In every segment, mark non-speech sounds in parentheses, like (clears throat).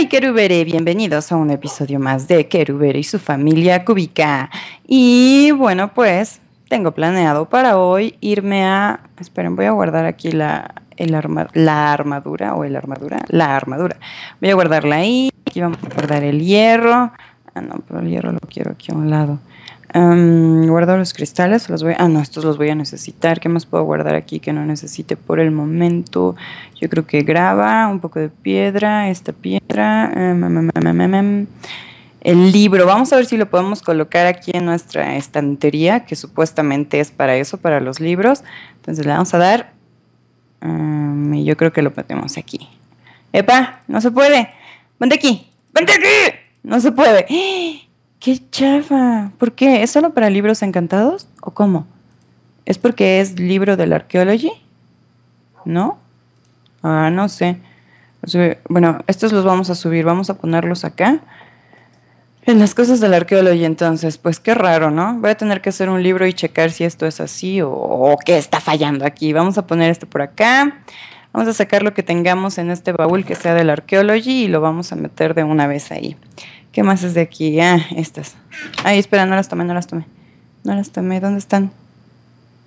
Hey querubere! bienvenidos a un episodio más de Querubere y su familia cúbica. Y bueno, pues tengo planeado para hoy irme a... Esperen, voy a guardar aquí la, la armadura o el armadura. La armadura. Voy a guardarla ahí. Aquí vamos a guardar el hierro. Ah, no, pero el hierro lo quiero aquí a un lado. Em, guardo los cristales, los voy, ah no, estos los voy a necesitar. ¿Qué más puedo guardar aquí que no necesite por el momento? Yo creo que graba un poco de piedra, esta piedra. Em, em, el libro, vamos a ver si lo podemos colocar aquí en nuestra estantería, que supuestamente es para eso, para los libros. Entonces le vamos a dar y yo creo que lo ponemos aquí. ¡Epa! ¡No se puede! ¡Vente aquí! ¡Vente aquí! ¡No se puede! ¡Ah! ¡Qué chafa! ¿Por qué? ¿Es solo para libros encantados o cómo? ¿Es porque es libro la arqueología, ¿No? Ah, no sé. Bueno, estos los vamos a subir, vamos a ponerlos acá. En las cosas del arqueología, entonces, pues qué raro, ¿no? Voy a tener que hacer un libro y checar si esto es así o, qué está fallando aquí. Vamos a poner esto por acá. Vamos a sacar lo que tengamos en este baúl que sea la arqueología y lo vamos a meter de una vez ahí. ¿Qué más es de aquí? Ah, estas. Ay, espera, no las tomé, no las tomé. No las tomé, ¿dónde están?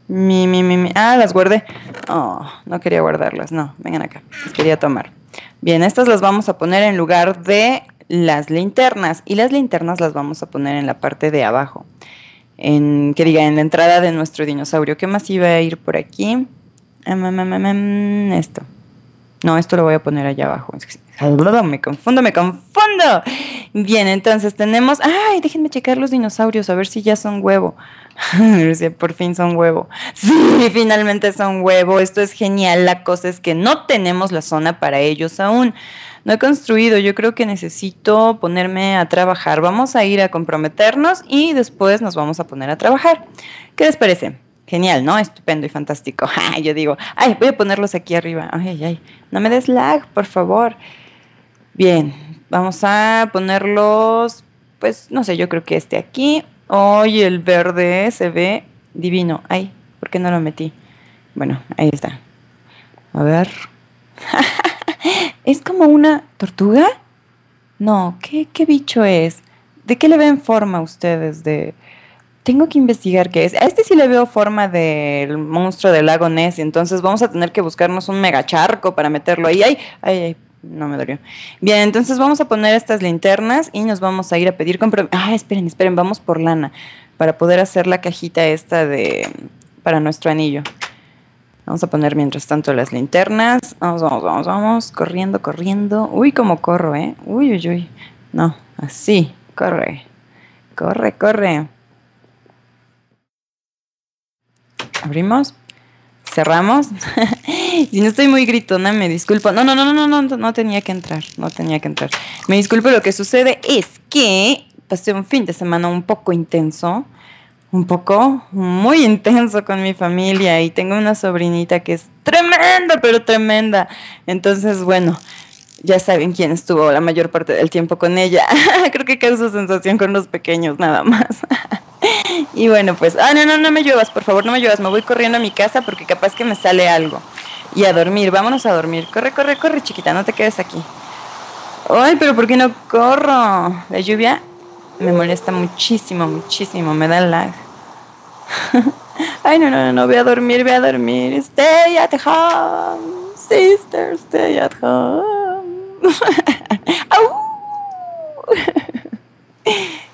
Mi, mi, mi, mi. Ah, las guardé. Oh, no quería guardarlas, no, vengan acá. Las quería tomar. Bien, estas las vamos a poner en lugar de las linternas. Y las linternas las vamos a poner en la parte de abajo. En, que diga, en la entrada de nuestro dinosaurio. ¿Qué más iba a ir por aquí? Esto. No, esto lo voy a poner allá abajo. Me confundo, me confundo. Bien, entonces tenemos. Ay, déjenme checar los dinosaurios, a ver si ya son huevo. (laughs) Por fin son huevo. Sí, finalmente son huevo. Esto es genial. La cosa es que no tenemos la zona para ellos aún. No he construido. Yo creo que necesito ponerme a trabajar. Vamos a ir a comprometernos y después nos vamos a poner a trabajar. ¿Qué les parece? Genial, ¿no? Estupendo y fantástico. (laughs) Yo digo, ay, voy a ponerlos aquí arriba. Ay, ay, no me des lag, por favor. Bien, vamos a ponerlos, pues, no sé, yo creo que este aquí. ¡Ay, el verde se ve divino. Ay, ¿por qué no lo metí? Bueno, ahí está. A ver. (laughs) ¿Es como una tortuga? No, ¿qué, ¿qué bicho es? ¿De qué le ven forma ustedes de...? Tengo que investigar qué es. A este sí le veo forma del monstruo del lago Ness, entonces vamos a tener que buscarnos un mega charco para meterlo ahí. Ay, ay, no me dolió. Bien, entonces vamos a poner estas linternas y nos vamos a ir a pedir compra. Ah, esperen, esperen, vamos por lana para poder hacer la cajita esta de para nuestro anillo. Vamos a poner mientras tanto las linternas. Vamos, vamos, vamos, vamos. Corriendo, corriendo. Uy, cómo corro, ¿eh? Uy, uy, uy. No, así. Corre. Corre, corre. Abrimos. Cerramos. (laughs) si no estoy muy gritona, me disculpo. No, no, no, no, no, no, no tenía que entrar. No tenía que entrar. Me disculpo, lo que sucede es que pasé un fin de semana un poco intenso. Un poco muy intenso con mi familia y tengo una sobrinita que es tremenda, pero tremenda. Entonces, bueno, ya saben quién estuvo la mayor parte del tiempo con ella. (laughs) Creo que causa sensación con los pequeños nada más. (laughs) y bueno, pues, ah, no, no, no me lluevas, por favor, no me lluevas, me voy corriendo a mi casa porque capaz que me sale algo. Y a dormir, vámonos a dormir. Corre, corre, corre, chiquita, no te quedes aquí. Ay, pero ¿por qué no corro? La lluvia me molesta muchísimo, muchísimo, me da lag. (laughs) Ay, no, no, no, voy a dormir, voy a dormir. Stay at home, sister, stay at home. (laughs)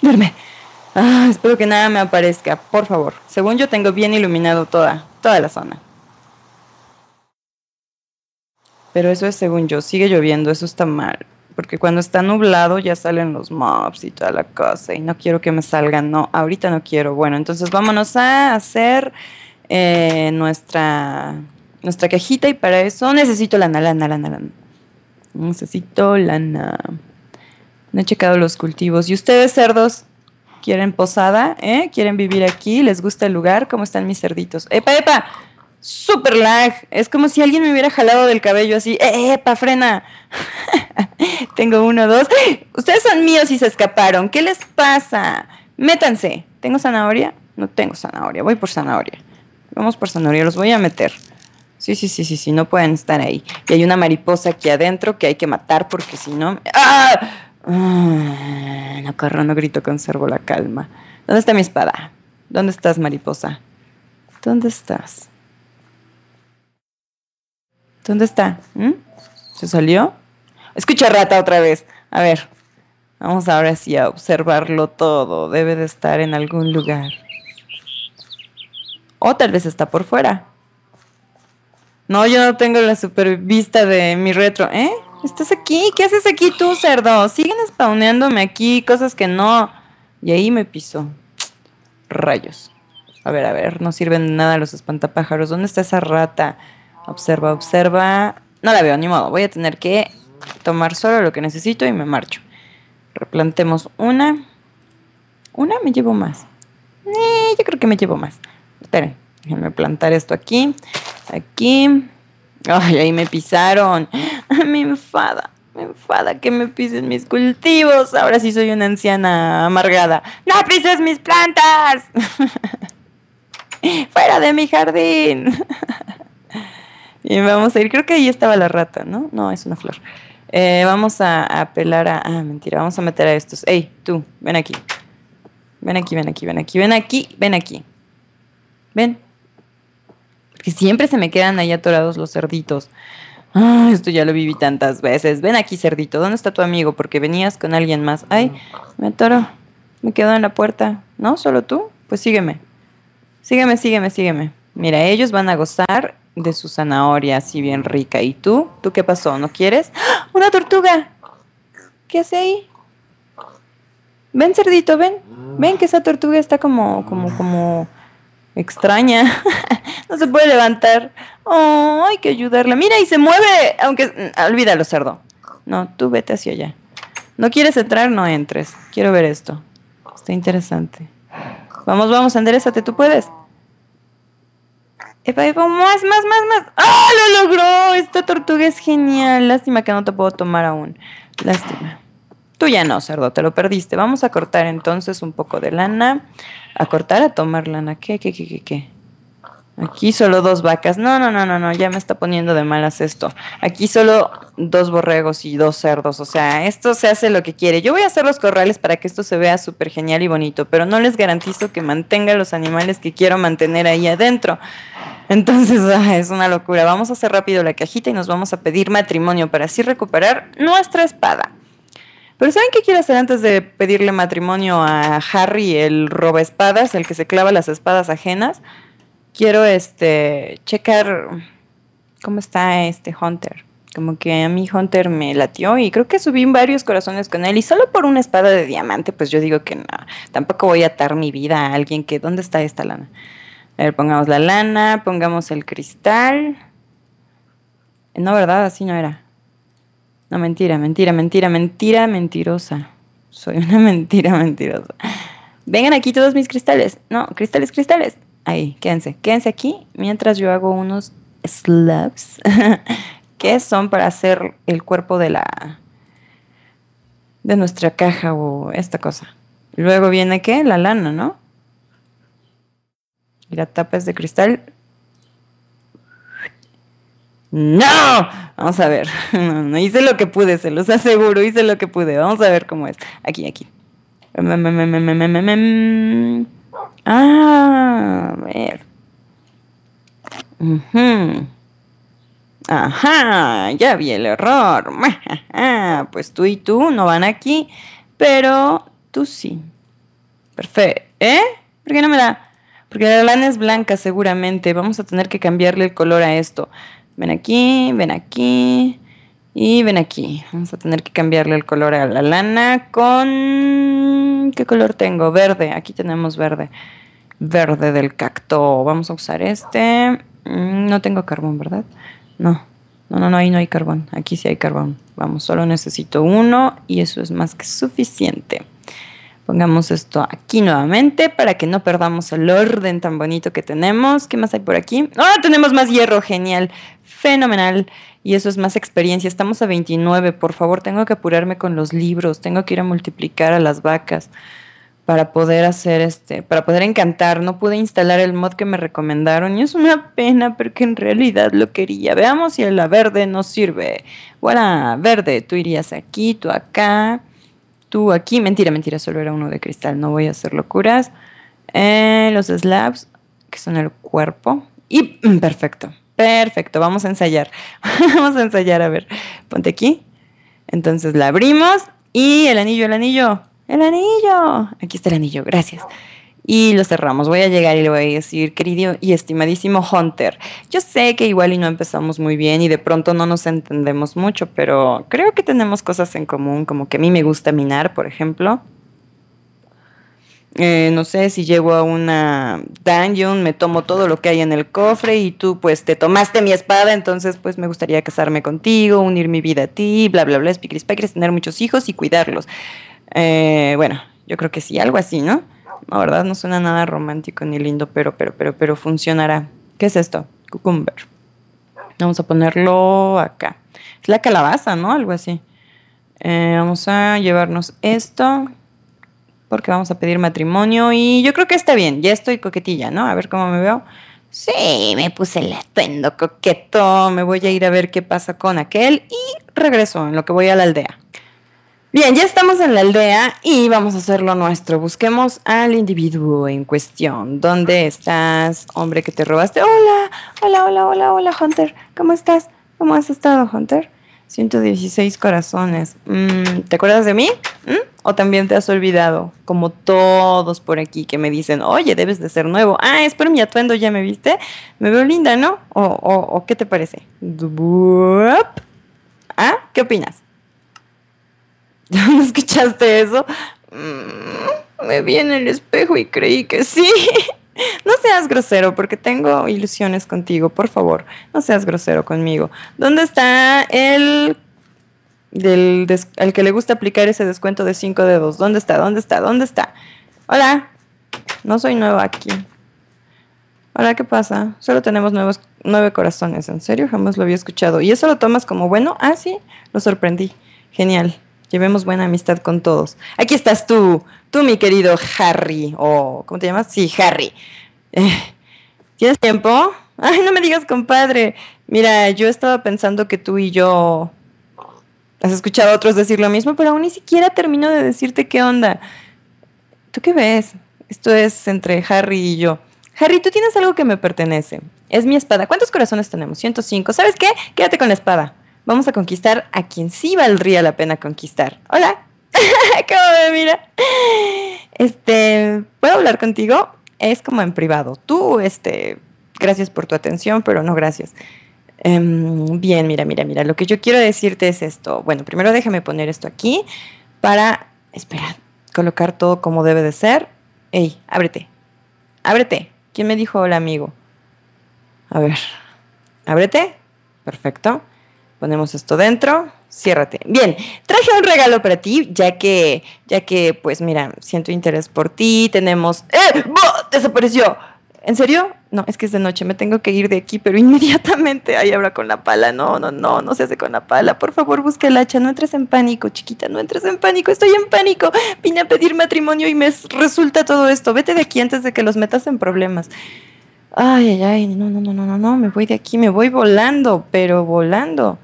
Duerme. Ah, espero que nada me aparezca, por favor. Según yo tengo bien iluminado toda, toda la zona. Pero eso es según yo, sigue lloviendo, eso está mal. Porque cuando está nublado ya salen los mobs y toda la cosa. Y no quiero que me salgan, no, ahorita no quiero. Bueno, entonces vámonos a hacer eh, nuestra, nuestra cajita y para eso necesito lana, lana, lana, lana. Necesito lana. No he checado los cultivos. ¿Y ustedes, cerdos? ¿Quieren posada? ¿Eh? ¿Quieren vivir aquí? ¿Les gusta el lugar? ¿Cómo están mis cerditos? ¡Epa, epa! super lag. Es como si alguien me hubiera jalado del cabello así. ¡Eh, ¡Epa, frena! (laughs) Tengo uno, dos. Ustedes son míos y se escaparon. ¿Qué les pasa? Métanse. ¿Tengo zanahoria? No tengo zanahoria. Voy por zanahoria. Vamos por zanahoria. Los voy a meter. Sí, sí, sí, sí, sí. No pueden estar ahí. Y hay una mariposa aquí adentro que hay que matar porque si no... ¡Ah! Ah, no corro, no grito, conservo la calma. ¿Dónde está mi espada? ¿Dónde estás, mariposa? ¿Dónde estás? ¿Dónde está? ¿Mm? ¿Se salió? Escucha rata otra vez. A ver, vamos ahora sí a observarlo todo. Debe de estar en algún lugar. O tal vez está por fuera. No, yo no tengo la supervista de mi retro, ¿eh? estás aquí, ¿qué haces aquí tú, cerdo? Siguen spawneándome aquí, cosas que no. Y ahí me pisó. Rayos. A ver, a ver, no sirven de nada los espantapájaros. ¿Dónde está esa rata? Observa, observa. No la veo, ni modo. Voy a tener que tomar solo lo que necesito y me marcho. Replantemos una. Una me llevo más. Eh, yo creo que me llevo más. Esperen, déjenme plantar esto aquí. Aquí. Ay, ahí me pisaron. (laughs) Me enfada, me enfada que me pisen mis cultivos. Ahora sí soy una anciana amargada. ¡No pises mis plantas! (laughs) ¡Fuera de mi jardín! (laughs) y vamos a ir, creo que ahí estaba la rata, ¿no? No, es una flor. Eh, vamos a apelar a. Ah, mentira, vamos a meter a estos. ¡Ey, tú! Ven aquí. Ven aquí, ven aquí, ven aquí, ven aquí, ven aquí. Ven siempre se me quedan ahí atorados los cerditos. esto ya lo viví tantas veces. Ven aquí, cerdito, ¿dónde está tu amigo? Porque venías con alguien más. Ay, me atoro. me quedo en la puerta. ¿No? ¿Solo tú? Pues sígueme. Sígueme, sígueme, sígueme. Mira, ellos van a gozar de su zanahoria así bien rica. ¿Y tú? ¿Tú qué pasó? ¿No quieres? ¡Ah! ¡Una tortuga! ¿Qué hace ahí? Ven, cerdito, ven. Ven que esa tortuga está como, como, como extraña, (laughs) no se puede levantar, oh, hay que ayudarla, mira y se mueve, aunque, mm, olvídalo cerdo, no, tú vete hacia allá, no quieres entrar, no entres, quiero ver esto, está interesante, vamos, vamos, enderezate, tú puedes. Epa, epa, más, más, más, más. ¡Ah, lo logró! Esta tortuga es genial. Lástima que no te puedo tomar aún. Lástima. Tú ya no, cerdo, te lo perdiste. Vamos a cortar entonces un poco de lana. A cortar, a tomar lana. ¿Qué, qué, qué, qué, qué? Aquí solo dos vacas. No, no, no, no, no, ya me está poniendo de malas esto. Aquí solo dos borregos y dos cerdos. O sea, esto se hace lo que quiere. Yo voy a hacer los corrales para que esto se vea súper genial y bonito, pero no les garantizo que mantenga los animales que quiero mantener ahí adentro. Entonces, (laughs) ah, es una locura. Vamos a hacer rápido la cajita y nos vamos a pedir matrimonio para así recuperar nuestra espada. Pero ¿saben qué quiero hacer antes de pedirle matrimonio a Harry, el roba espadas, el que se clava las espadas ajenas? Quiero este checar cómo está este Hunter. Como que a mí Hunter me latió y creo que subí varios corazones con él. Y solo por una espada de diamante, pues yo digo que no, tampoco voy a atar mi vida a alguien que. ¿Dónde está esta lana? A ver, pongamos la lana, pongamos el cristal. No, ¿verdad? Así no era. No, mentira, mentira, mentira, mentira, mentirosa. Soy una (laughs) mentira, mentirosa. Vengan aquí todos mis cristales. No, cristales, cristales. Ahí, quédense. Quédense aquí mientras yo hago unos slabs (laughs) que son para hacer el cuerpo de la de nuestra caja o esta cosa. Luego viene qué? La lana, ¿no? Y la tapa es de cristal no, vamos a ver, (laughs) no, hice lo que pude, se los aseguro, hice lo que pude, vamos a ver cómo es. Aquí, aquí. Em, em, em, ah, a ver. Ajá, ya vi el error. (laughs) Pues tú y tú no van aquí, pero tú sí. Perfecto. ¿Eh? ¿Por qué no me da? Porque la lana es blanca seguramente. Vamos a tener que cambiarle el color a esto ven aquí, ven aquí y ven aquí. Vamos a tener que cambiarle el color a la lana con... ¿Qué color tengo? Verde, aquí tenemos verde. Verde del cacto. Vamos a usar este. Mm, no tengo carbón, ¿verdad? No, no, no, no, ahí no hay carbón. Aquí sí hay carbón. Vamos, solo necesito uno y eso es más que suficiente. Pongamos esto aquí nuevamente para que no perdamos el orden tan bonito que tenemos. ¿Qué más hay por aquí? ¡Ah! tenemos más hierro, genial, fenomenal. Y eso es más experiencia. Estamos a 29, por favor, tengo que apurarme con los libros, tengo que ir a multiplicar a las vacas para poder hacer este, para poder encantar. No pude instalar el mod que me recomendaron y es una pena porque en realidad lo quería. Veamos si la verde nos sirve. Bueno, verde, tú irías aquí, tú acá tú aquí, mentira, mentira, solo era uno de cristal, no voy a hacer locuras. Eh, los slabs, que son el cuerpo. Y mm, perfecto, perfecto, vamos a ensayar. (laughs) vamos a ensayar, a ver, ponte aquí. Entonces la abrimos y el anillo, el anillo, el anillo. Aquí está el anillo, gracias y lo cerramos. Voy a llegar y le voy a decir, querido y estimadísimo Hunter, yo sé que igual y no empezamos muy bien y de pronto no nos entendemos mucho, pero creo que tenemos cosas en común, como que a mí me gusta minar, por ejemplo. Eh, no sé, si llego a una dungeon, me tomo todo lo que hay en el cofre y tú pues te tomaste mi espada, entonces pues me gustaría casarme contigo, unir mi vida a ti, bla, bla, bla, spikris, quieres tener muchos hijos y cuidarlos. Eh, bueno, yo creo que sí, algo así, ¿no? La verdad no suena nada romántico ni lindo, pero, pero, pero, pero funcionará. ¿Qué es esto? Cucumber. Vamos a ponerlo acá. Es la calabaza, ¿no? Algo así. Eh, vamos a llevarnos esto porque vamos a pedir matrimonio y yo creo que está bien. Ya estoy coquetilla, ¿no? A ver cómo me veo. Sí, me puse el atuendo coqueto. Me voy a ir a ver qué pasa con aquel y regreso en lo que voy a la aldea. Bien, ya estamos en la aldea y vamos a hacer lo nuestro. Busquemos al individuo en cuestión. ¿Dónde estás, hombre que te robaste? Hola, hola, hola, hola, hola, Hunter. ¿Cómo estás? ¿Cómo has estado, Hunter? 116 corazones. Mm, ¿Te acuerdas de mí? ¿Mm? ¿O también te has olvidado? Como todos por aquí que me dicen, oye, debes de ser nuevo. Ah, es mi atuendo, ¿ya me viste? Me veo linda, ¿no? ¿O, o qué te parece? ¿Ah? ¿Qué opinas? ¿Dónde (laughs) escuchaste eso? Mm, me vi en el espejo y creí que sí. (laughs) No seas grosero porque tengo ilusiones contigo, por favor. No seas grosero conmigo. ¿Dónde está el al que le gusta aplicar ese descuento de cinco dedos? ¿Dónde está? ¿Dónde está? ¿Dónde está? Hola. No soy nueva aquí. Hola, ¿qué pasa? Solo tenemos nueve corazones. ¿En serio? Jamás lo había escuchado. ¿Y eso lo tomas como bueno? Ah, sí. Lo sorprendí. Genial. Llevemos buena amistad con todos. Aquí estás tú, tú mi querido Harry, o ¿cómo te llamas? Sí, Harry. Eh, ¿Tienes tiempo? Ay, no me digas, compadre. Mira, yo estaba pensando que tú y yo... Has escuchado a otros decir lo mismo, pero aún ni siquiera termino de decirte qué onda. ¿Tú qué ves? Esto es entre Harry y yo. Harry, tú tienes algo que me pertenece. Es mi espada. ¿Cuántos corazones tenemos? 105. ¿Sabes qué? Quédate con la espada vamos a conquistar a quien sí valdría la pena conquistar. Hola, (laughs) ¿cómo me mira? Este, ¿puedo hablar contigo? Es como en privado. Tú, este, gracias por tu atención, pero no gracias. Em, bien, mira, mira, mira, lo que yo quiero decirte es esto. Bueno, primero déjame poner esto aquí para, espera, colocar todo como debe de ser. Ey, ábrete, ábrete. ¿Quién me dijo hola amigo? A ver, ábrete. Perfecto. Ponemos esto dentro, ciérrate. Bien, traje un regalo para ti, ya que, ya que, pues mira, siento interés por ti, tenemos... ¡Eh! ¡Boh! ¡Desapareció! ¿En serio? No, es que es de noche, me tengo que ir de aquí, pero (laughs) inmediatamente ahí habrá con la pala. No, no, no, no se hace con la pala. Por favor, busca el hacha, no entres en pánico, chiquita, no entres en pánico, estoy en pánico. Vine a pedir matrimonio y me resulta todo esto. Vete de aquí antes de que los metas en problemas. Ay, ay, ay, no, no, no, no, no, no, me voy de aquí, me voy volando, pero volando.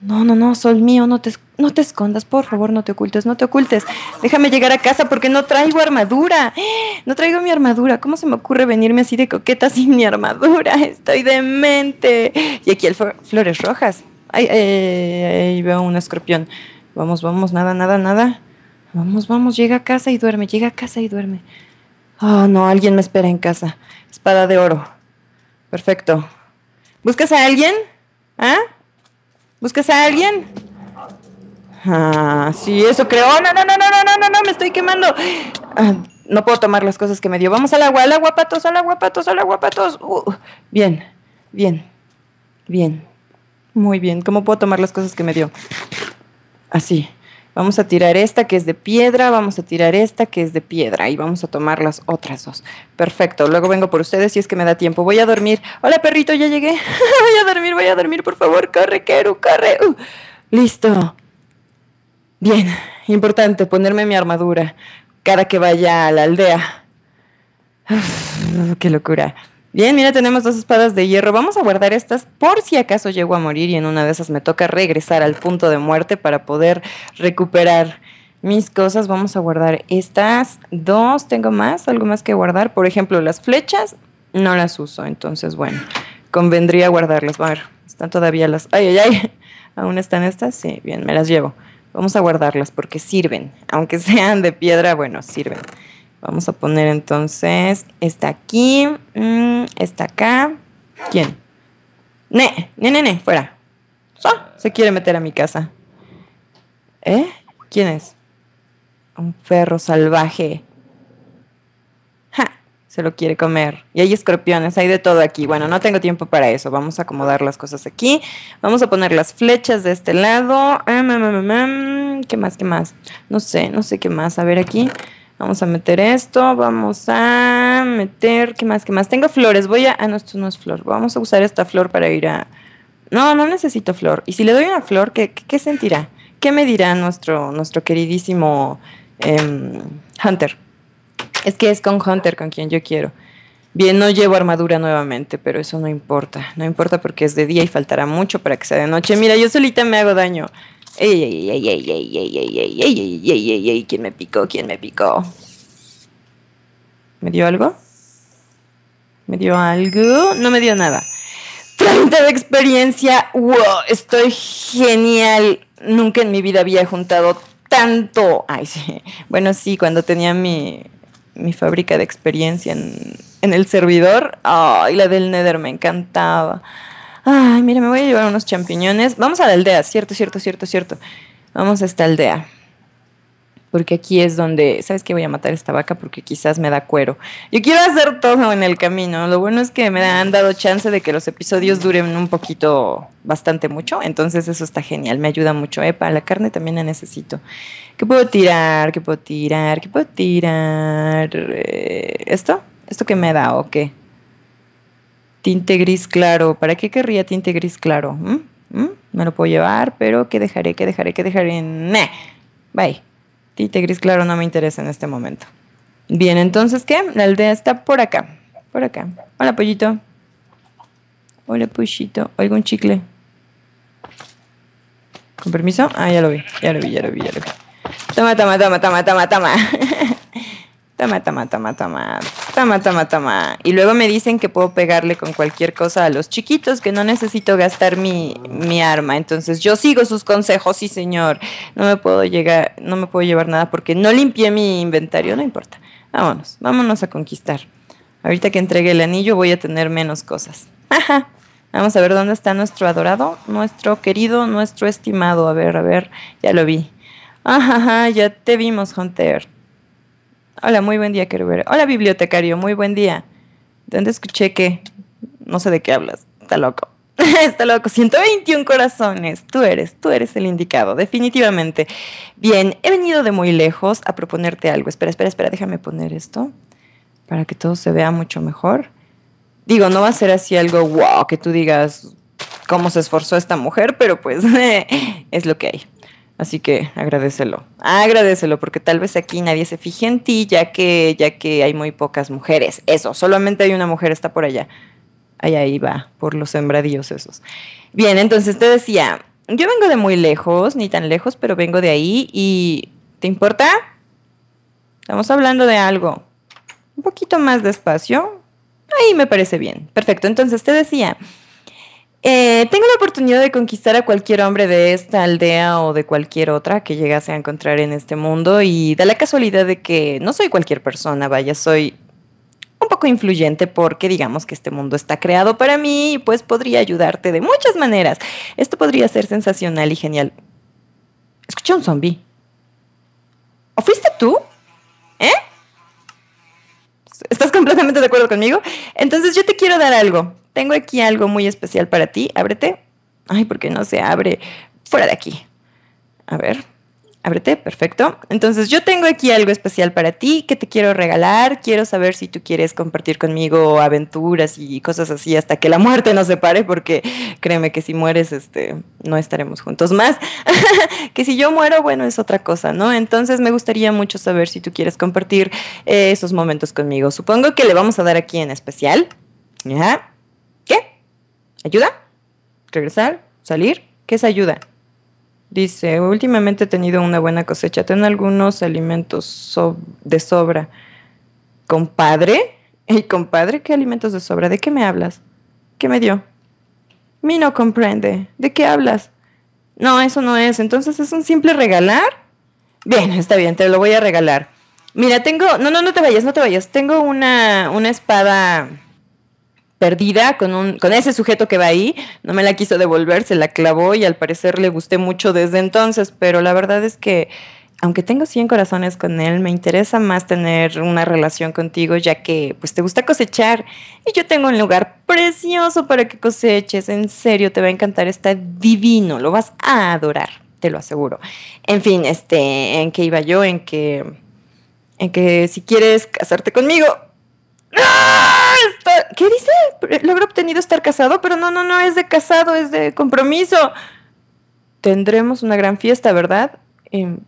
No, no, no, sol mío, no te, no te escondas, por favor, no te ocultes, no te ocultes. Déjame llegar a casa porque no traigo armadura. (gasps) No traigo mi armadura. ¿Cómo se me ocurre venirme así de coqueta sin mi armadura? (laughs) Estoy demente. Y aquí el flores rojas. Ay, veo un escorpión. Vamos, vamos, nada, nada, nada. Vamos, vamos, llega a casa y duerme, llega a casa y duerme. Oh, no, alguien me espera en casa. Espada de oro. Perfecto. ¿Buscas a alguien? ¿Ah? ¿Buscas a alguien? Ah, sí, eso creo. Oh, no, no, no, no, no, no, no, no, me estoy quemando. Ah, no puedo tomar las cosas que me dio. Vamos al agua, al agua, patos, al agua, patos, al agua, patos. Uh, bien, bien, bien. Muy bien. ¿Cómo puedo tomar las cosas que me dio? Así. Vamos a tirar esta que es de piedra, vamos a tirar esta que es de piedra y vamos a tomar las otras dos. Perfecto, luego vengo por ustedes si es que me da tiempo. Voy a dormir. Hola perrito, ya llegué. (laughs) voy a dormir, voy a dormir, por favor, corre, Keru, corre. Uh. Listo. Bien, importante ponerme mi armadura cada que vaya a la aldea. ¡Qué locura! Bien, mira, tenemos dos espadas de hierro. Vamos a guardar estas por si acaso llego a morir y en una de esas me toca regresar al punto de muerte para poder recuperar mis cosas. Vamos a guardar estas dos. Tengo más, algo más que guardar. Por ejemplo, las flechas no las uso, entonces bueno, convendría guardarlas. ver, están todavía las... Ay, ay, ay. (laughs) ¿Aún están estas? Sí, bien, me las llevo. Vamos a guardarlas porque sirven. Aunque sean de piedra, bueno, sirven. Vamos a poner entonces, está aquí, mm, está acá. ¿Quién? Ne, ne, ne, fuera. se quiere meter a mi casa. ¿Eh? ¿Quién es? Un perro salvaje. Ja, se lo quiere comer. Y hay escorpiones, hay de todo aquí. Bueno, no tengo tiempo para eso. Vamos a acomodar las cosas aquí. Vamos a poner las flechas de este lado. Ah, ¿Qué más? ¿Qué más? No sé, no sé qué más. A ver aquí. Vamos a meter esto, vamos a meter, ¿qué más? ¿Qué más? Tengo flores, voy a... Ah, no, esto no es flor. Vamos a usar esta flor para ir a... No, no necesito flor. Y si le doy una flor, ¿qué, qué, sentirá? ¿Qué me dirá nuestro, nuestro queridísimo em, Hunter? Es que es con Hunter con quien yo quiero. Bien, no llevo armadura nuevamente, pero eso no importa. No importa porque es de día y faltará mucho para que sea de noche. Mira, yo solita me hago daño. Ey, ey, ey, ey, ey, ey, ey, ey, ey, ey, ey, ey, ¿quién me picó? ¿Quién me picó? ¿Me dio algo? ¿Me dio algo? No me dio nada. 30 de experiencia, wow, estoy genial. Nunca en mi vida había juntado tanto. Ay, sí. Bueno, sí, cuando tenía mi, mi fábrica de experiencia en, en el servidor, ay, la del Nether me encantaba. Ay, mira, me voy a llevar unos champiñones. Vamos a la aldea, cierto, cierto, cierto, cierto. Vamos a esta aldea. Porque aquí es donde, ¿sabes qué? Voy a matar a esta vaca porque quizás me da cuero. Yo quiero hacer todo en el camino. Lo bueno es que me han dado chance de que los episodios duren un poquito, bastante mucho. Entonces eso está genial, me ayuda mucho. Epa, eh, la carne también la necesito. ¿Qué puedo tirar? ¿Qué puedo tirar? ¿Qué puedo tirar? Eh, ¿Esto? ¿Esto qué me da o qué? Tinte gris claro. ¿Para qué querría tinte gris claro? ¿Mm? ¿Mm? Me lo puedo llevar, pero que dejaré? que dejaré? que dejaré? Bye. Tinte gris claro no me interesa en este momento. Bien, entonces, ¿qué? La aldea está por acá. Por acá. Hola, pollito. Hola, pollito. ¿Algún un chicle. ¿Con permiso? Ah, ya lo vi. Ya lo vi, ya lo vi, ya lo vi. Toma, toma, toma, toma, toma, toma. (laughs) toma, toma, toma, toma mata mata, Y luego me dicen que puedo pegarle con cualquier cosa a los chiquitos, que no necesito gastar mi, arma. Entonces yo sigo sus consejos, sí señor. No me puedo llegar, no me puedo llevar nada porque no limpié mi inventario, no importa. Vámonos, vámonos a conquistar. Ahorita que entregue el anillo voy a tener menos cosas. (laughs) Vamos a ver dónde está nuestro adorado, nuestro querido, nuestro estimado. A ver, a ver, ya lo vi. Ajá, ya te vimos, Hunter. Hola, muy buen día, querido Hola, bibliotecario, muy buen día. ¿Dónde escuché que? No sé de qué hablas. Está loco. (laughs) Está loco. 121 corazones. Tú eres, tú eres el indicado, definitivamente. Bien, he venido de muy lejos a proponerte algo. Espera, espera, espera, déjame poner esto para que todo se vea mucho mejor. Digo, no va a ser así algo wow, que tú digas cómo se esforzó esta mujer, pero pues (laughs) es lo que hay. Así que agradecelo, agradecelo, porque tal vez aquí nadie se fije en ti, ya que, ya que hay muy pocas mujeres. Eso, solamente hay una mujer, está por allá. ahí ahí va, por los sembradíos esos. Bien, entonces te decía, yo vengo de muy lejos, ni tan lejos, pero vengo de ahí y ¿te importa? Estamos hablando de algo. Un poquito más despacio. Ahí me parece bien. Perfecto, entonces te decía, eh, tengo la oportunidad de conquistar a cualquier hombre de esta aldea o de cualquier otra que llegase a encontrar en este mundo y da la casualidad de que no soy cualquier persona, vaya, soy un poco influyente porque digamos que este mundo está creado para mí y pues podría ayudarte de muchas maneras. Esto podría ser sensacional y genial. Escuché un zombie. ¿O fuiste tú? ¿Eh? ¿Estás completamente de acuerdo conmigo? Entonces yo te quiero dar algo tengo aquí algo muy especial para ti, ábrete. Ay, porque no se abre? Fuera de aquí. A ver, ábrete, perfecto. Entonces yo tengo aquí algo especial para ti que te quiero regalar. Quiero saber si tú quieres compartir conmigo aventuras y cosas así hasta que la muerte nos separe, porque créeme que si mueres, este, no estaremos juntos más. (laughs) que si yo muero, bueno, es otra cosa, ¿no? Entonces me gustaría mucho saber si tú quieres compartir eh, esos momentos conmigo. Supongo que le vamos a dar aquí en especial. ¿Ya? ¿Ayuda? ¿Regresar? ¿Salir? ¿Qué es ayuda? Dice, últimamente he tenido una buena cosecha, Tengo algunos alimentos de sobra. ¿Compadre? ¿Y compadre qué alimentos de sobra? ¿De qué me hablas? ¿Qué me dio? Mi no comprende. ¿De qué hablas? No, eso no es. Entonces es un simple regalar. Bien, está bien, te lo voy a regalar. Mira, tengo. No, no, no te vayas, no te vayas. Tengo una, una espada perdida con, un, con ese sujeto que va ahí, no me la quiso devolver, se la clavó y al parecer le gusté mucho desde entonces, pero la verdad es que aunque tengo 100 corazones con él, me interesa más tener una relación contigo, ya que pues te gusta cosechar y yo tengo un lugar precioso para que coseches. En serio, te va a encantar, está divino, lo vas a adorar, te lo aseguro. En fin, este, en qué iba yo, en que en que si quieres casarte conmigo, ¡Ah! ¿Qué dice? Logro obtenido estar casado, pero no, no, no es de casado, es de compromiso. Tendremos una gran fiesta, ¿verdad? Em,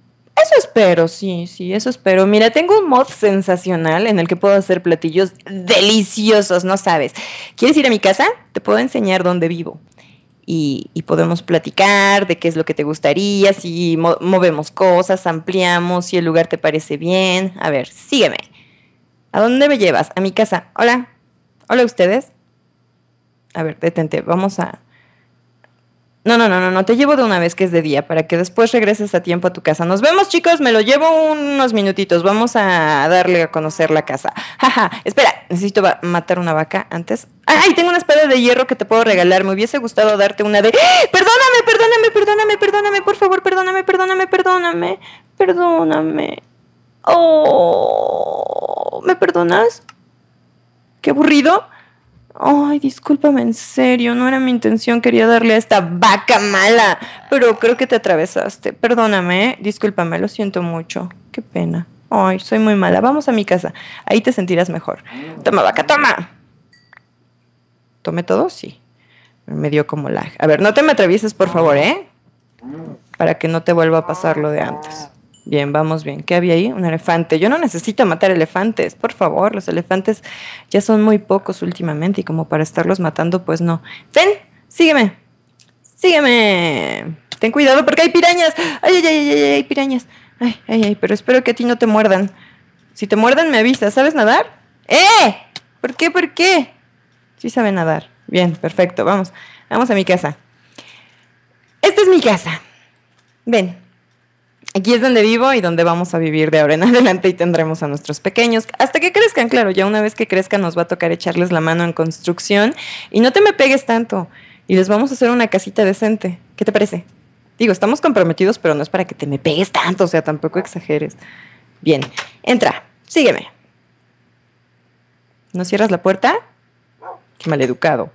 eso espero, sí, sí, eso espero. Mira, tengo un mod sensacional en el que puedo hacer platillos deliciosos, no sabes. ¿Quieres ir a mi casa? Te puedo enseñar dónde vivo. Y, podemos platicar de qué es lo que te gustaría, si movemos cosas, ampliamos, si el lugar te parece bien. A ver, sígueme. ¿A dónde me llevas? A mi casa. Hola. Hola ustedes. A ver, detente, vamos a... No, no, no, no, no, te llevo de una vez que es de día para que después regreses a tiempo a tu casa. Nos vemos, chicos, me lo llevo unos minutitos. Vamos a darle a conocer la casa. Jaja, espera, necesito matar una vaca antes. ¡Ay, tengo una espada de hierro que te puedo regalar! Me hubiese gustado darte una de. Perdóname, perdóname, perdóname, perdóname, por favor, perdóname, perdóname, perdóname, perdóname. Oh, ¿me perdonas? Qué aburrido. Ay, discúlpame, en serio, no era mi intención, quería darle a esta vaca mala, pero creo que te atravesaste. Perdóname, ¿eh? discúlpame, lo siento mucho. Qué pena. Ay, soy muy mala. Vamos a mi casa. Ahí te sentirás mejor. Toma, vaca, toma. tome todo? Sí. Me dio como la. A ver, no te me atravieses, por favor, ¿eh? Para que no te vuelva a pasar lo de antes. Bien, vamos bien. ¿Qué había ahí? Un elefante. Yo no necesito matar elefantes, por favor. Los elefantes ya son muy pocos últimamente y como para estarlos matando, pues no. Ven, sígueme. Sígueme. Ten cuidado porque hay pirañas. Ay, ay, ay, ay, ay, pirañas. Ay, ay, ay, pero espero que a ti no te muerdan. Si te muerden, me avisas. ¿Sabes nadar? ¡Eh! ¿Por qué? ¿Por qué? Sí sabe nadar. Bien, perfecto. Vamos. Vamos a mi casa. Esta es mi casa. Ven, Aquí es donde vivo y donde vamos a vivir de ahora en (laughs) adelante y tendremos a nuestros pequeños. Hasta que crezcan, claro, ya una vez que crezcan nos va a tocar echarles la mano en construcción y no te me pegues tanto y les vamos a hacer una casita decente. ¿Qué te parece? Digo, estamos comprometidos, pero no es para que te me pegues tanto, o sea, tampoco exageres. Bien, entra, sígueme. ¿No cierras la puerta? Qué maleducado.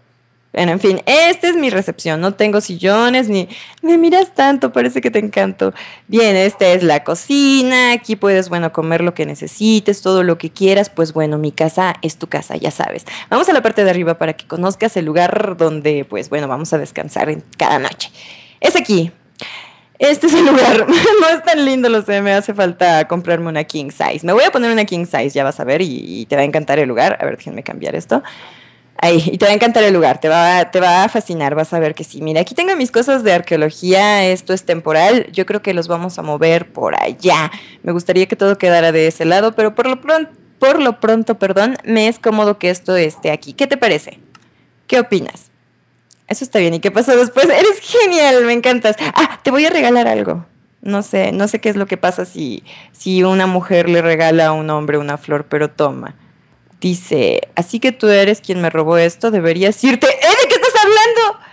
Bueno, en fin, esta es mi recepción. No tengo sillones ni me miras tanto, parece que te encanto. Bien, esta es la cocina. Aquí puedes, bueno, comer lo que necesites, todo lo que quieras. Pues bueno, mi casa es tu casa, ya sabes. Vamos a la parte de arriba para que conozcas el lugar donde, pues bueno, vamos a descansar cada noche. Es aquí. Este es el lugar. (laughs) No es tan lindo, lo sé. Me hace falta comprarme una king size. Me voy a poner una king size, ya vas a ver, y te va a encantar el lugar. A ver, déjenme cambiar esto. Ahí, y te va a encantar el lugar, te va, te va a fascinar, vas a ver que sí. Mira, aquí tengo mis cosas de arqueología, esto es temporal, yo creo que los vamos a mover por allá. Me gustaría que todo quedara de ese lado, pero por lo pronto, por lo pronto, perdón, me es cómodo que esto esté aquí. ¿Qué te parece? ¿Qué opinas? Eso está bien. ¿Y qué pasó después? (laughs) Eres genial, me encantas. Ah, te voy a regalar algo. No sé, no sé qué es lo que pasa si, si una mujer le regala a un hombre una flor, pero toma Dice, así que tú eres quien me robó esto, deberías irte. ¿Eh? ¿De qué estás hablando?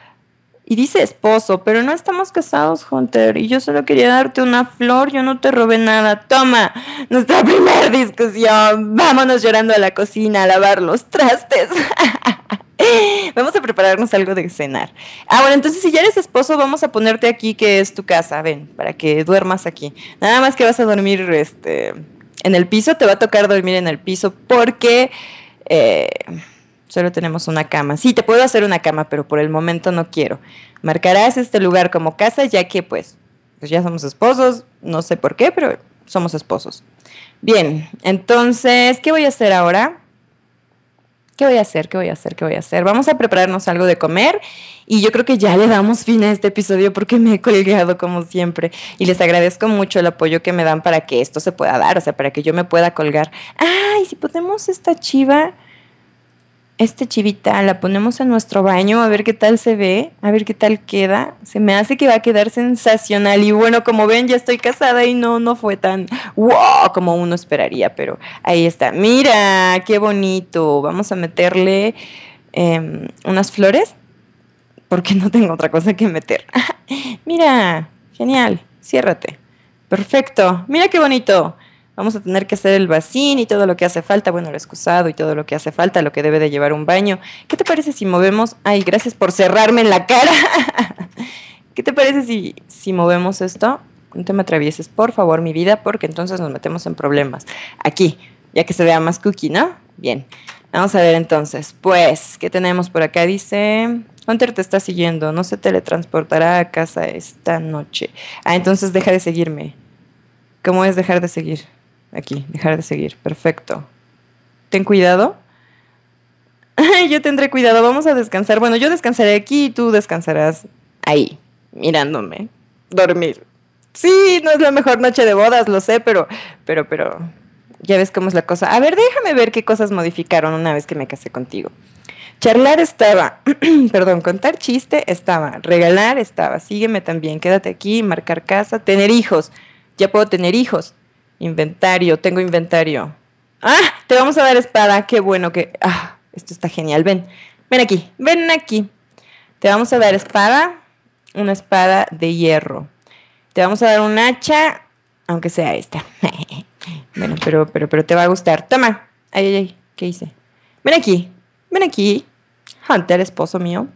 Y dice esposo, pero no estamos casados, Hunter. Y yo solo quería darte una flor, yo no te robé nada. Toma, nuestra (laughs) primera discusión. Vámonos llorando a la cocina a lavar los trastes. (laughs) vamos a prepararnos algo de cenar. Ah, bueno, entonces si ya eres esposo, vamos a ponerte aquí que es tu casa. Ven, para que duermas aquí. Nada más que vas a dormir, este en el piso, te va a tocar dormir en el piso porque eh, solo tenemos una cama. Sí, te puedo hacer una cama, pero por el momento no quiero. Marcarás este lugar como casa ya que pues, pues ya somos esposos, no sé por qué, pero somos esposos. Bien, entonces, ¿qué voy a hacer ahora? ¿Qué voy a hacer? ¿Qué voy a hacer? ¿Qué voy a hacer? Vamos a prepararnos algo de comer y yo creo que ya le damos fin a este episodio porque me he colgado como siempre y les agradezco mucho el apoyo que me dan para que esto se pueda dar, o sea, para que yo me pueda colgar. Ay, si ponemos esta chiva este chivita la ponemos en nuestro baño a ver qué tal se ve, a ver qué tal queda. Se me hace que va a quedar sensacional. Y bueno, como ven, ya estoy casada y no, no fue tan wow como uno esperaría, pero ahí está. Mira, qué bonito. Vamos a meterle em, unas flores porque no tengo otra cosa que meter. (laughs) Mira, genial. Ciérrate. Perfecto. Mira qué bonito vamos a tener que hacer el vacín y todo lo que hace falta, bueno, el excusado y todo lo que hace falta, lo que debe de llevar un baño. ¿Qué te parece si movemos? Ay, gracias por cerrarme en la cara. (laughs) ¿Qué te parece si, si movemos esto? No te me atravieses, por favor, mi vida, porque entonces nos metemos en problemas. Aquí, ya que se vea más cookie, ¿no? Bien. Vamos a ver entonces, pues, ¿qué tenemos por acá? Dice, Hunter te está siguiendo, no se teletransportará a casa esta noche. Ah, entonces deja de seguirme. ¿Cómo es dejar de seguir? aquí, dejar de seguir. Perfecto. Ten cuidado. (laughs) yo tendré cuidado, vamos a descansar. Bueno, yo descansaré aquí y tú descansarás ahí, mirándome, dormir. Sí, no es la mejor noche de bodas, lo sé, pero, pero, pero, ya ves cómo es la cosa. A ver, déjame ver qué cosas modificaron una vez que me casé contigo. Charlar estaba, (clears throat) perdón, contar chiste estaba, regalar estaba, sígueme también, quédate aquí, marcar casa, tener hijos, ya puedo tener hijos, Inventario, tengo inventario. Ah, te vamos a dar espada. Qué bueno que... Ah, esto está genial. Ven, ven aquí, ven aquí. Te vamos a dar espada, una espada de hierro. Te vamos a dar un hacha, aunque sea esta. (laughs) bueno, pero, pero, pero te va a gustar. Toma. Ay, ay, ay. ¿Qué hice? Ven aquí, ven aquí. Hunter, esposo mío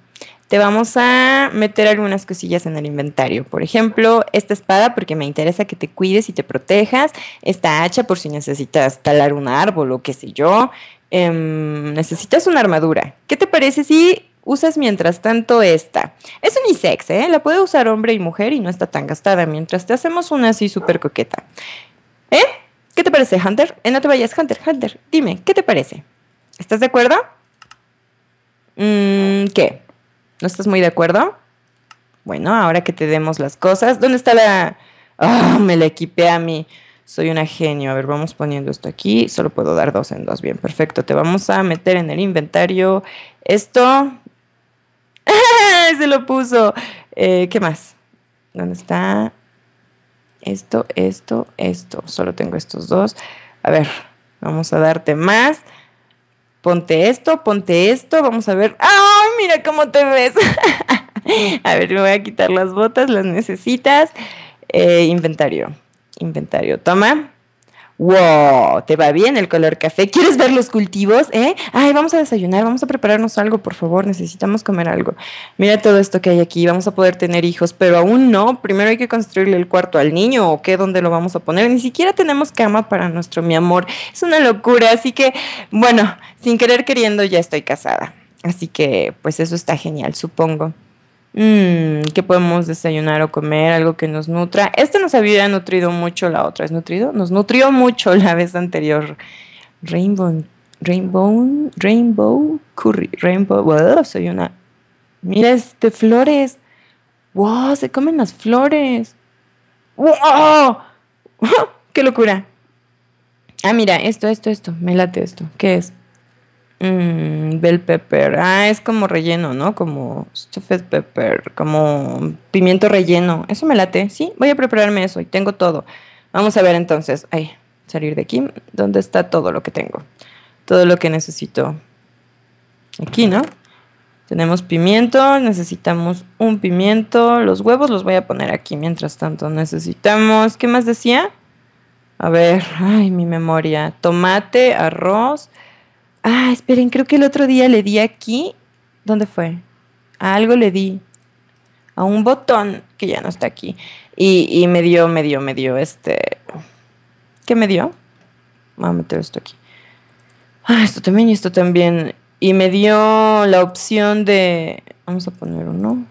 te vamos a meter algunas cosillas en el inventario. Por ejemplo, esta espada porque me interesa que te cuides y te protejas. Esta hacha por si necesitas talar un árbol o qué sé yo. Em, necesitas una armadura. ¿Qué te parece si usas mientras tanto esta? Es unisex, ¿eh? La puede usar hombre y mujer y no está tan gastada. Mientras te hacemos una así súper coqueta. ¿Eh? ¿Qué te parece, Hunter? Eh, no te vayas, Hunter, Hunter. Dime, ¿qué te parece? ¿Estás de acuerdo? Mm, ¿Qué? ¿No estás muy de acuerdo? Bueno, ahora que te demos las cosas, ¿dónde está la...? Ah, me la equipé a mí. Soy una genio. A ver, vamos poniendo esto aquí. Solo puedo dar dos en dos. Bien, perfecto. Te vamos a meter en el inventario. Esto... (laughs) Se lo puso. Eh, ¿Qué más? ¿Dónde está? Esto, esto, esto. Solo tengo estos dos. A ver, vamos a darte más ponte esto, ponte esto, vamos a ver, ¡ay, mira cómo te ves! (laughs) a ver, me voy a quitar las botas, las necesitas. Eh, inventario, inventario, toma wow, ¿te va bien el color café? ¿Quieres ver los cultivos? ¿Eh? Ay, vamos a desayunar, vamos a prepararnos algo, por favor, necesitamos comer algo. Mira todo esto que hay aquí, vamos a poder tener hijos, pero aún no, primero hay que construirle el cuarto al niño o qué, dónde lo vamos a poner. Ni siquiera tenemos cama para nuestro mi amor, es una locura, así que, bueno, sin querer queriendo ya estoy casada. Así que, pues eso está genial, supongo mmm, qué podemos desayunar o comer, algo que nos nutra. Este nos había nutrido mucho la otra, ¿es nutrido? Nos nutrió mucho la vez anterior. Rainbow, Rainbow, Rainbow Curry, Rainbow, wow, soy una. Mira este flores. Wow, se comen las flores. Wow, (laughs) qué locura. Ah, mira, esto, esto, esto, me late esto. ¿Qué es? Mm, bell pepper. Ah, es como relleno, ¿no? Como stuffed pepper, como pimiento relleno. Eso me late, ¿sí? Voy a prepararme eso y tengo todo. Vamos a ver entonces. Ay, salir de aquí. ¿Dónde está todo lo que tengo? Todo lo que necesito. Aquí, ¿no? Tenemos pimiento, necesitamos un pimiento. Los huevos los voy a poner aquí mientras tanto. Necesitamos, ¿qué más decía? A ver, ay, mi memoria. Tomate, arroz Ah, esperen, creo que el otro día le di aquí. ¿Dónde fue? A algo le di. A un botón que ya no está aquí. Y, me dio, me dio, me dio este. ¿Qué me dio? Vamos a meter esto aquí. Ah, esto también y esto también. Y me dio la opción de. Vamos a poner uno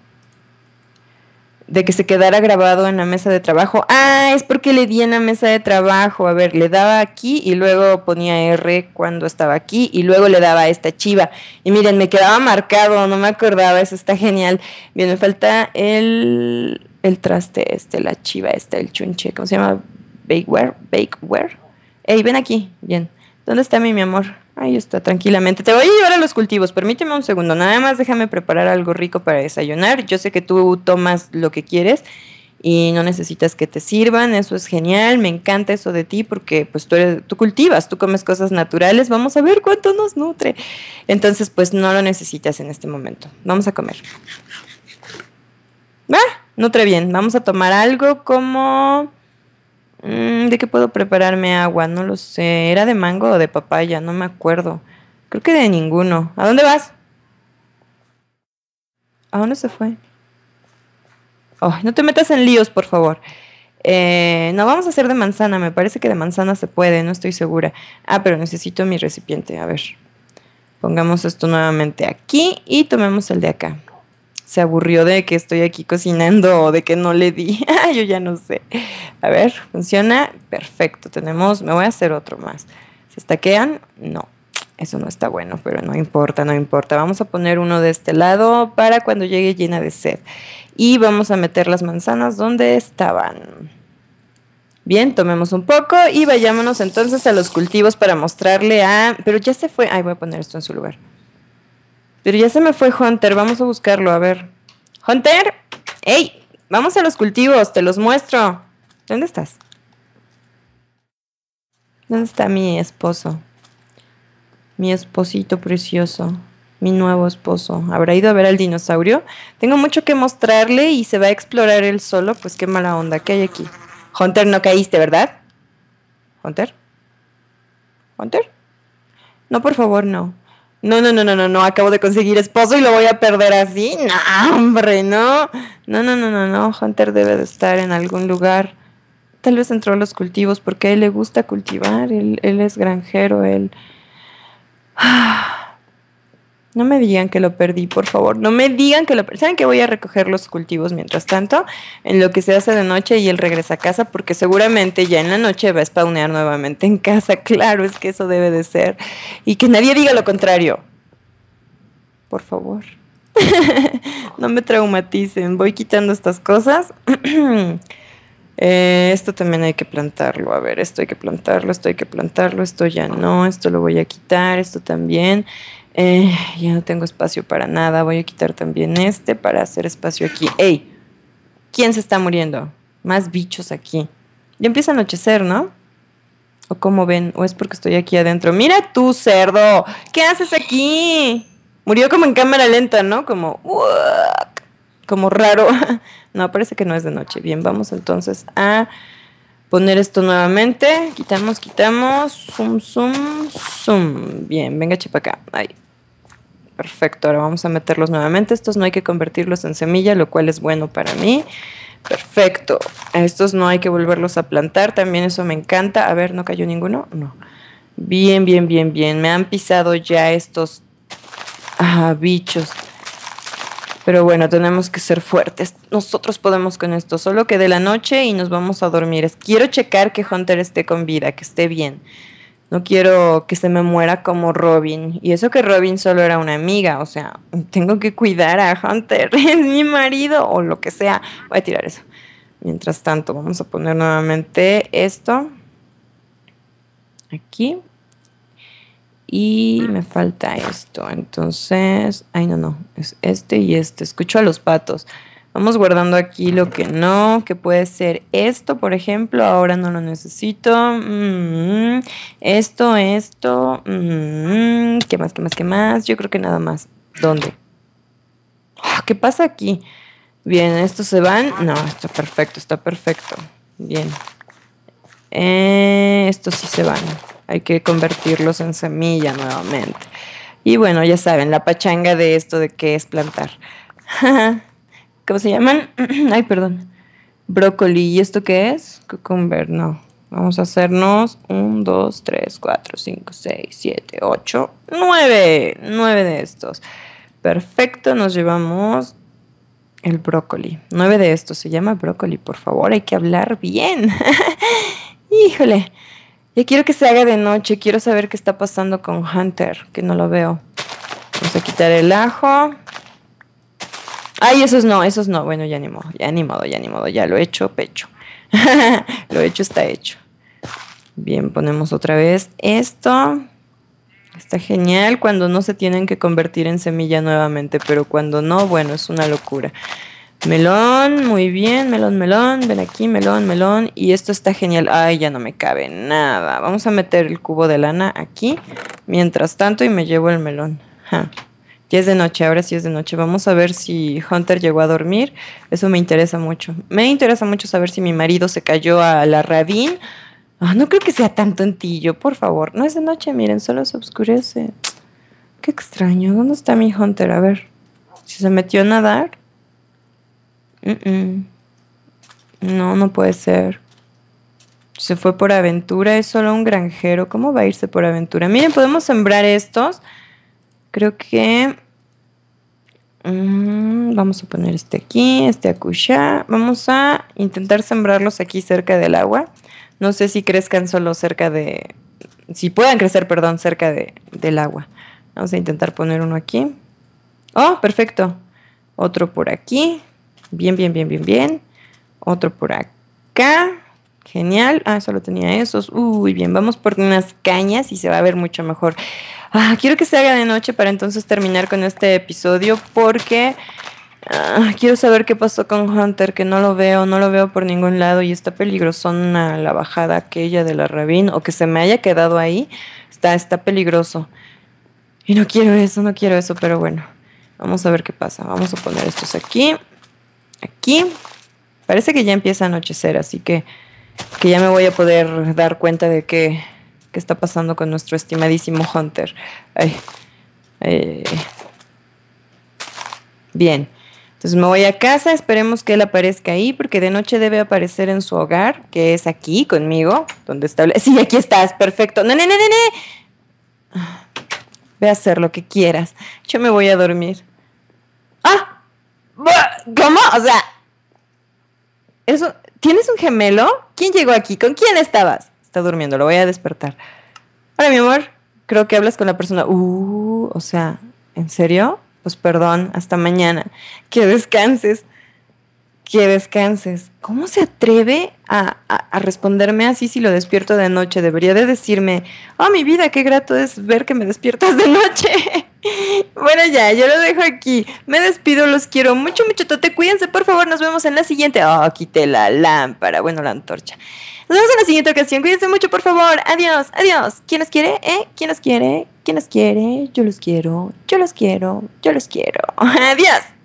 de que se quedara grabado en la mesa de trabajo. Ah, es porque le di en la mesa de trabajo. A ver, le daba aquí y luego ponía R cuando estaba aquí y luego le daba esta chiva. Y miren, me quedaba marcado, no me acordaba, eso está genial. Bien, me falta el, el traste este, la chiva este, el chunche, ¿cómo se llama? Bakeware, bakeware. Ey, ven aquí, bien. ¿Dónde está mi, mi amor? Ahí está, tranquilamente. Te voy a llevar a los cultivos. Permíteme un segundo. Nada más déjame preparar algo rico para desayunar. Yo sé que tú tomas lo que quieres y no necesitas que te sirvan. Eso es genial. Me encanta eso de ti porque pues tú, tú cultivas, tú comes cosas naturales. Vamos a ver cuánto nos nutre. Entonces pues no lo necesitas en este momento. Vamos a comer. ¿Va? Nutre bien. Vamos a tomar algo como Mm, ¿De qué puedo prepararme agua? No lo sé. ¿Era de mango o de papaya? No me acuerdo. Creo que de ninguno. ¿A dónde vas? ¿A dónde se fue? Oh, no te metas en líos, por favor. Eh, no, vamos a hacer de manzana. Me parece que de manzana se puede, no estoy segura. Ah, pero necesito mi recipiente. A ver. Pongamos esto nuevamente aquí y tomemos el de acá se aburrió de que estoy aquí cocinando o de que no le di. (laughs) Ah, yo ya no sé. A ver, funciona. Perfecto. Tenemos, me voy a hacer otro más. ¿Se estaquean? No. Eso no está bueno, pero no importa, no importa. Vamos a poner uno de este lado para cuando llegue llena de sed. Y vamos a meter las manzanas donde estaban. Bien, tomemos un poco y vayámonos entonces a los cultivos para mostrarle a... Pero ya se fue. Ay, voy a poner esto en su lugar. Pero ya se me fue Hunter, vamos a buscarlo, a ver. Hunter, hey, vamos a los cultivos, te los muestro. ¿Dónde estás? ¿Dónde está mi esposo? Mi esposito precioso, mi nuevo esposo. ¿Habrá ido a ver al dinosaurio? Tengo mucho que mostrarle y se va a explorar él solo, pues qué mala onda, que hay aquí? Hunter, no caíste, ¿verdad? Hunter? Hunter? No, por favor, no no, no, no, no, no, acabo de conseguir esposo y lo voy a perder así. No, hombre, no. No, no, no, no, no. Hunter debe de estar en algún lugar. Tal vez entró a los cultivos porque a él le gusta cultivar. Él, él es granjero, él. Ah. No me digan que lo perdí, por favor. No me digan que lo perdí. ¿Saben que voy a recoger los cultivos mientras tanto? En lo que se hace de noche y él regresa a casa porque seguramente ya en la noche va a spawnear nuevamente en casa. (laughs) Claro, es que eso debe de ser. Y que nadie diga lo contrario. Por favor. (laughs) no me traumaticen. Voy quitando estas cosas. (clears throat) Eh, esto también hay que plantarlo. A ver, esto hay que plantarlo, esto hay que plantarlo, esto ya no, esto lo voy a quitar, esto también. Eh, ya no tengo espacio para nada. Voy a quitar también este para hacer espacio aquí. ¡Ey! ¿Quién se está muriendo? Más bichos aquí. Ya empieza a anochecer, ¿no? ¿O cómo ven? ¿O es porque estoy aquí adentro? ¡Mira tú, cerdo! ¿Qué haces aquí? Murió como en cámara lenta, ¿no? Como... como raro. (laughs) No, parece que no es de noche. Bien, vamos entonces a poner esto nuevamente. Quitamos, quitamos. Zoom, zoom, zoom. Bien, venga, chepa acá. Ahí. Perfecto, ahora vamos a meterlos nuevamente. Estos no hay que convertirlos en semilla, lo cual es bueno para mí. Perfecto. Estos no hay que volverlos a plantar, también eso me encanta. A ver, ¿no cayó ninguno? No. Bien, bien, bien, bien. Me han pisado ya estos ah, bichos. Pero bueno, tenemos que ser fuertes. Nosotros podemos con esto. Solo que de la noche y nos vamos a dormir. Quiero checar que Hunter esté con vida, que esté bien no quiero que se me muera como Robin. Y eso que Robin solo era una amiga, o sea, tengo que cuidar a Hunter, (laughs) es mi marido o lo que sea. Voy a tirar eso. Mientras tanto, vamos a poner nuevamente esto aquí. Y me falta esto. Entonces, ay no, no, es este y este. Escucho a los patos. Vamos guardando aquí lo que no, que puede ser esto, por ejemplo, ahora no lo necesito. Mm, esto, esto. Mm, ¿Qué más, qué más, qué más? Yo creo que nada más. ¿Dónde? Ah, ¿Qué pasa aquí? Bien, estos se van. No, está perfecto, está perfecto. Bien. Eh, estos sí se van. Hay que convertirlos en semilla nuevamente. Y bueno, ya saben, la pachanga de esto de qué es plantar. (laughs) ¿Cómo se llaman? (clears throat) Ay, perdón. Brócoli. ¿Y esto qué es? Cucumber, no. Vamos a hacernos 1, dos, tres, cuatro, cinco, seis, siete, ocho, nueve. Nueve de estos. Perfecto, nos llevamos el brócoli. Nueve de estos. Se llama brócoli, por favor, hay que hablar bien. (laughs) Híjole. Ya quiero que se haga de noche. Quiero saber qué está pasando con Hunter, que no lo veo. Vamos a quitar el ajo. Ay, esos no, esos no. Bueno, ya animo, ya animado, ya animado, Ya lo he hecho, pecho. (laughs) lo he hecho está hecho. Bien, ponemos otra vez esto. Está genial cuando no se tienen que convertir en semilla nuevamente, pero cuando no, bueno, es una locura. Melón, muy bien, melón, melón, ven aquí, melón, melón. Y esto está genial. Ay, ya no me cabe nada. Vamos a meter el cubo de lana aquí, mientras tanto, y me llevo el melón. Ya es de noche, ahora sí es de noche. Vamos a ver si Hunter llegó a dormir. Eso me interesa mucho. Me interesa mucho saber si mi marido se cayó a la rabín. Ah, no creo que sea tan tontillo, por favor. No es de noche, miren, solo se oscurece. Qué extraño. ¿Dónde está mi Hunter? A ver. Si se metió a nadar. No, no puede ser. Se fue por aventura, es solo un granjero. ¿Cómo va a irse por aventura? Miren, podemos sembrar estos Creo que mm, vamos a poner este aquí, este acuya. Vamos a intentar sembrarlos aquí cerca del agua. No sé si crezcan solo cerca de, si puedan crecer, perdón, cerca de, del agua. Vamos a intentar poner uno aquí. Oh, perfecto. Otro por aquí. Bien, bien, bien, bien, bien. Otro por acá. Genial. Ah, solo tenía esos. Uy, bien, vamos por unas cañas y se va a ver mucho mejor. Ah, quiero que se haga de noche para entonces terminar con este episodio porque ah, quiero saber qué pasó con Hunter, que no lo veo, no lo veo por ningún lado y está peligrosona la bajada aquella de la Rabín. o que se me haya quedado ahí, está, está peligroso. Y no quiero eso, no quiero eso, pero bueno, vamos a ver qué pasa. Vamos a poner estos aquí, aquí. Parece que ya empieza a anochecer, así que, que ya me voy a poder dar cuenta de que está pasando con nuestro estimadísimo Hunter. Bien. Entonces me voy a casa, esperemos que él aparezca ahí, porque de noche debe aparecer en su hogar, que es aquí conmigo, donde está. Sí, aquí estás, perfecto. No, no, no, no, Ve a hacer lo que quieras. Yo me voy a dormir. ¡Ah! ¿Cómo? O sea. Eso, ¿Tienes un gemelo? ¿Quién llegó aquí? ¿Con quién estabas? está durmiendo, lo voy a despertar. Hola, mi amor, creo que hablas con la persona. Uh, o sea, ¿en serio? Pues perdón, hasta mañana. Que descanses. Que descanses. ¿Cómo se atreve a, responderme así si lo despierto de noche? Debería de decirme, oh, mi vida, qué grato es ver que me despiertas de noche. (laughs) bueno, ya, yo lo dejo aquí. Me despido, los quiero mucho, mucho. Te cuídense, por favor, nos vemos en la siguiente. Oh, quité la lámpara, bueno, la antorcha. Nos vemos en la siguiente ocasión. Cuídense mucho, por favor. Adiós, adiós. ¿Quién nos quiere? ¿Eh? ¿Quién nos quiere? ¿Quién nos quiere? Yo los quiero. Yo los quiero. Yo los quiero. (laughs) Adiós.